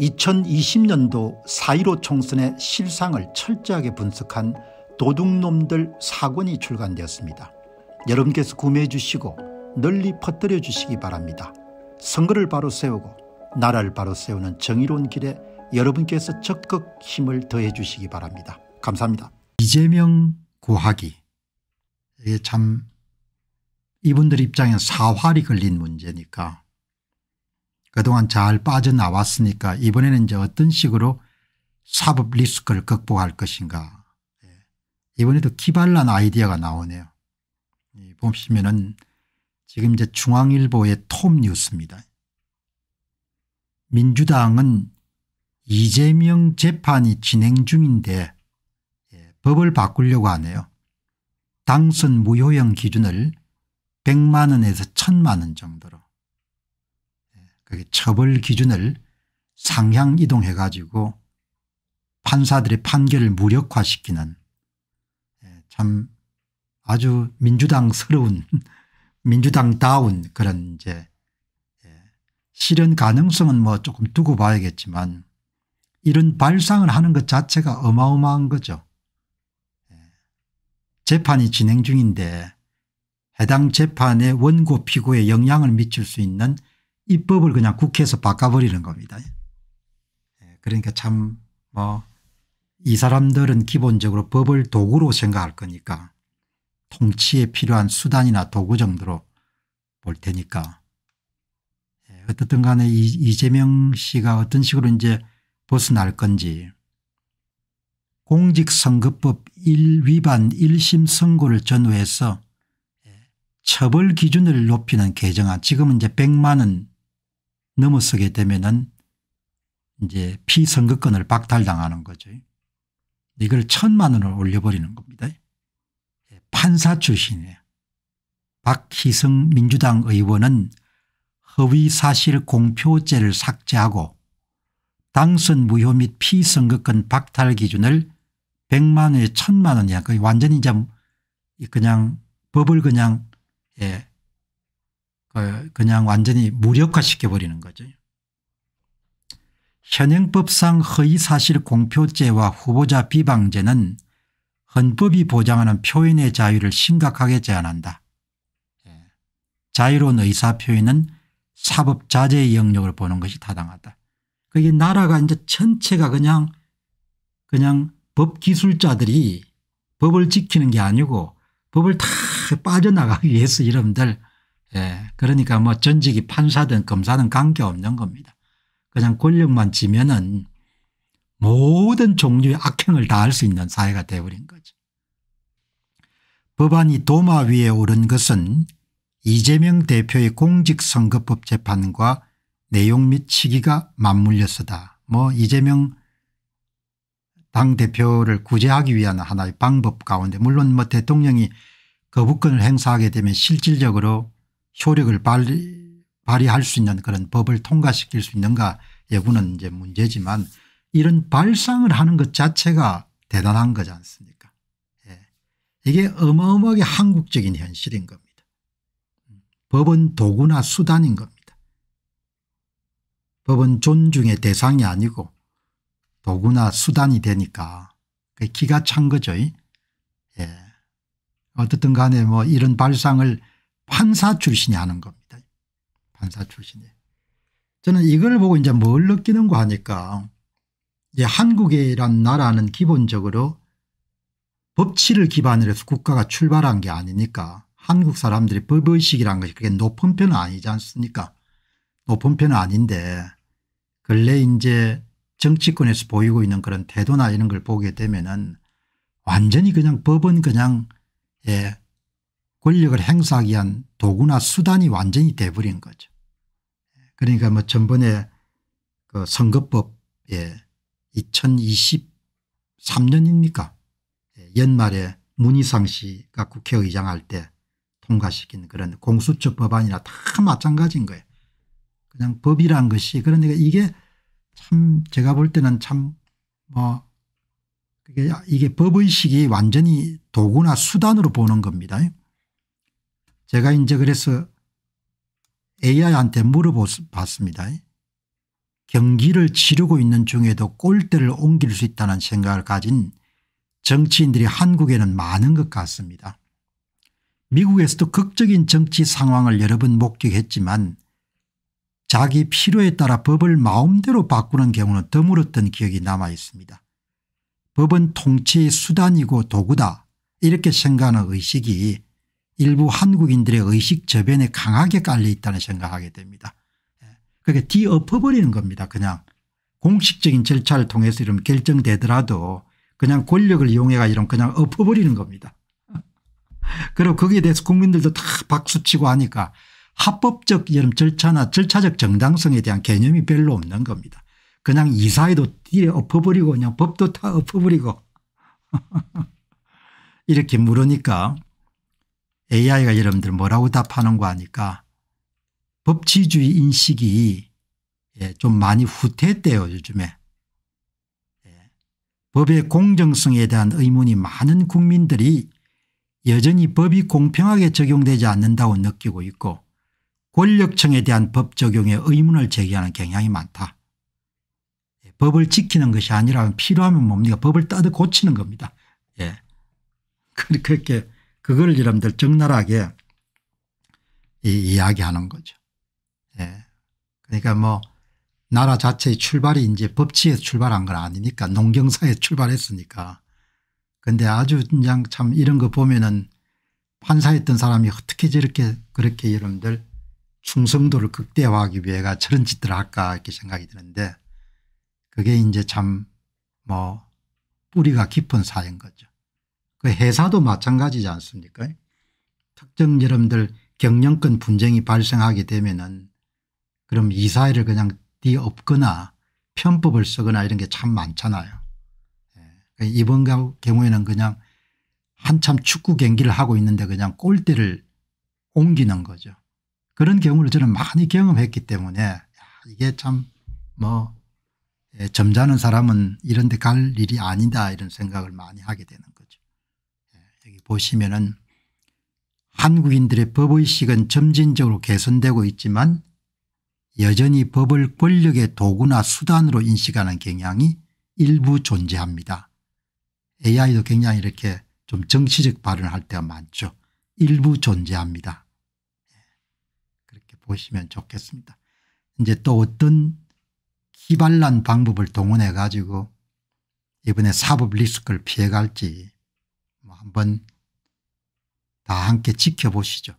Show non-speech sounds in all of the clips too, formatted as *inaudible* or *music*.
2020년도 4.15 총선의 실상을 철저하게 분석한 도둑놈들 사권이 출간되었습니다. 여러분께서 구매해 주시고 널리 퍼뜨려 주시기 바랍니다. 선거를 바로 세우고 나라를 바로 세우는 정의로운 길에 여러분께서 적극 힘을 더해 주시기 바랍니다. 감사합니다. 이재명 구하기 이게 참 이분들 입장에 사활이 걸린 문제니까 그동안 잘 빠져나왔으니까 이번에는 이제 어떤 식으로 사법 리스크를 극복할 것인가. 예. 이번에도 기발한 아이디어가 나오네요. 보시면은 지금 이제 중앙일보의 톰 뉴스입니다. 민주당은 이재명 재판이 진행 중인데 예. 법을 바꾸려고 하네요. 당선 무효형 기준을 100만 원에서 1000만 원 정도로 그 처벌 기준을 상향 이동해 가지고 판사들의 판결을 무력화시키는 예, 참 아주 민주당스러운 *laughs* 민주당다운 그런 이제 예, 실현 가능성은 뭐 조금 두고 봐야겠지만 이런 발상을 하는 것 자체가 어마어마한 거죠. 예, 재판이 진행 중인데 해당 재판의 원고 피고에 영향을 미칠 수 있는 입법을 그냥 국회에서 바꿔버리는 겁니다. 예, 그러니까 참 뭐 이 사람들은 기본적으로 법을 도구로 생각할 거니까 통치에 필요한 수단이나 도구 정도로 볼 테니까 예, 어떻든 간에 이재명 씨가 어떤 식으로 이제 벗어날 건지 공직선거법 1위반 1심 선고를 전후해서 예, 처벌 기준을 높이는 개정안 지금은 이제 100만 원 넘어서게 되면은 이제 피선거권을 박탈당하는 거죠. 이걸 천만 원을 올려버리는 겁니다. 판사 출신이에요. 박희성 민주당 의원은 허위 사실 공표죄를 삭제하고 당선 무효 및 피선거권 박탈 기준을 100만 원에 1000만 원이야. 그 완전히 이제 그냥 법을 그냥 예, 어, 그냥 완전히 무력화시켜 버리는 거죠. 현행법상 허위사실 공표죄와 후보자 비방죄는 헌법이 보장하는 표현의 자유를 심각하게 제한한다. 예. 자유로운 의사표현은 사법자제의 영역을 보는 것이 타당하다. 그게 나라가 이제 전체가 그냥 그냥 법기술자들이 법을 지키는 게 아니고 법을 다 빠져나가기 위해서 여러분들 예. 그러니까 뭐 전직이 판사든 검사든 관계없는 겁니다. 그냥 권력만 지면은 모든 종류의 악행을 다할 수 있는 사회가 되어버린 거죠. 법안이 도마 위에 오른 것은 이재명 대표의 공직선거법 재판과 내용 및 시기가 맞물려서다. 뭐 이재명 당대표를 구제하기 위한 하나의 방법 가운데 물론 뭐 대통령이 거부권을 행사하게 되면 실질적으로 효력을 발휘, 발휘할 수 있는 그런 법을 통과시킬 수 있는가 여부는 이제 문제지만 이런 발상을 하는 것 자체가 대단한 거지 않습니까 예. 이게 어마어마하게 한국적인 현실인 겁니다. 법은 도구나 수단인 겁니다. 법은 존중의 대상이 아니고 도구나 수단이 되니까 기가 찬 거죠. 예. 어떻든 간에 뭐 이런 발상을 판사 출신이 하는 겁니다. 판사 출신이. 저는 이걸 보고 이제 뭘 느끼는가 하니까 이제 한국이란 나라는 기본적으로 법치를 기반으로 해서 국가가 출발한 게 아니니까 한국 사람들이 법의식이란 것이 그게 높은 편은 아니지 않습니까 높은 편은 아닌데 근래 이제 정치권에서 보이고 있는 그런 태도나 이런 걸 보게 되면은 완전히 그냥 법은 그냥 예 권력을 행사하기 위한 도구나 수단이 완전히 돼버린 거죠. 그러니까 뭐 전번에 그 선거법에 2023년입니까 예, 연말에 문희상 씨가 국회의장 할 때 통과시킨 그런 공수처 법안이나 다 마찬가지인 거예요. 그냥 법이란 것이 그러니까 이게 참 제가 볼 때는 참 뭐 이게 법의식이 완전히 도구나 수단으로 보는 겁니다. 제가 이제 그래서 AI한테 물어봤습니다. 경기를 치르고 있는 중에도 골대를 옮길 수 있다는 생각을 가진 정치인들이 한국에는 많은 것 같습니다. 미국에서도 극적인 정치 상황을 여러 번 목격했지만 자기 필요에 따라 법을 마음대로 바꾸는 경우는 드물었던 기억이 남아 있습니다. 법은 통치의 수단이고 도구다 이렇게 생각하는 의식이 일부 한국인들의 의식 저변에 강하게 깔려 있다는 생각하게 됩니다. 예. 그게 뒤엎어버리는 겁니다. 그냥 공식적인 절차를 통해서 이런 결정되더라도 그냥 권력을 이용해 가지고 그냥 엎어버리는 겁니다. *laughs* 그리고 거기에 대해서 국민들도 다 박수치고 하니까 합법적 이런 절차나 절차적 정당성에 대한 개념이 별로 없는 겁니다. 그냥 이사회도 뒤에 엎어버리고 그냥 법도 다 엎어버리고 *laughs* 이렇게 물으니까 AI가 여러분들 뭐라고 답하는거아니까 법치주의 인식이 예, 좀 많이 후퇴했대요 요즘에. 예. 법의 공정성에 대한 의문이 많은 국민들이 여전히 법이 공평하게 적용되지 않는다고 느끼고 있고 권력층에 대한 법 적용에 의문을 제기하는 경향이 많다. 예, 법을 지키는 것이 아니라 필요하면 뭡니까 법을 따뜻 고치는 겁니다. 예. *laughs* 그렇게 그걸 여러분들 적나라하게 이야기하는 거죠. 예. 그러니까 뭐 나라 자체의 출발이 이제 법치에서 출발한 건 아니니까 농경사에 출발했으니까. 근데 아주 그냥 참 이런 거 보면은 판사했던 사람이 어떻게 저렇게 그렇게 여러분들 충성도를 극대화하기 위해가 저런 짓들 할까 이렇게 생각이 드는데 그게 이제 참뭐 뿌리가 깊은 사인 거죠. 그 회사도 마찬가지지 않습니까 특정 여러분들 경영권 분쟁이 발생하게 되면은 그럼 이사회를 그냥 뒤엎거나 편법을 쓰거나 이런 게 참 많잖아요. 예. 그러니까 이번 경우에는 그냥 한참 축구 경기를 하고 있는데 그냥 골대를 옮기는 거죠. 그런 경우를 저는 많이 경험했기 때문에 이게 참뭐 예, 점잖은 사람은 이런 데 갈 일이 아니다 이런 생각을 많이 하게 되는 거예 보시면은 한국인들의 법의식은 점진적으로 개선되고 있지만 여전히 법을 권력의 도구나 수단으로 인식하는 경향이 일부 존재합니다. AI도 굉장히 이렇게 좀 정치적 발언을 할 때가 많죠. 일부 존재합니다. 예, 그렇게 보시면 좋겠습니다. 이제 또 어떤 기발란 방법을 동원해 가지고 이번에 사법 리스크를 피해갈지 뭐 한번 다 함께 지켜보시죠.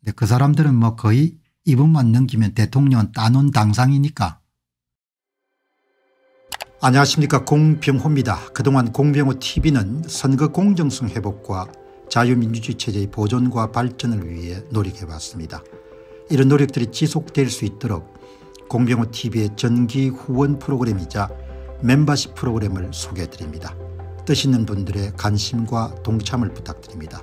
근데 그 사람들은 뭐 거의 이분만 넘기면 대통령은 따놓은 당상이니까. 안녕하십니까 공병호입니다. 그동안 공병호 tv는 선거 공정성 회복과 자유민주주의 체제의 보존과 발전을 위해 노력해왔습니다. 이런 노력들이 지속될 수 있도록 공병호TV의 전기 후원 프로그램이자 멤버십 프로그램을 소개해드립니다. 뜻 있는 분들의 관심과 동참을 부탁드립니다.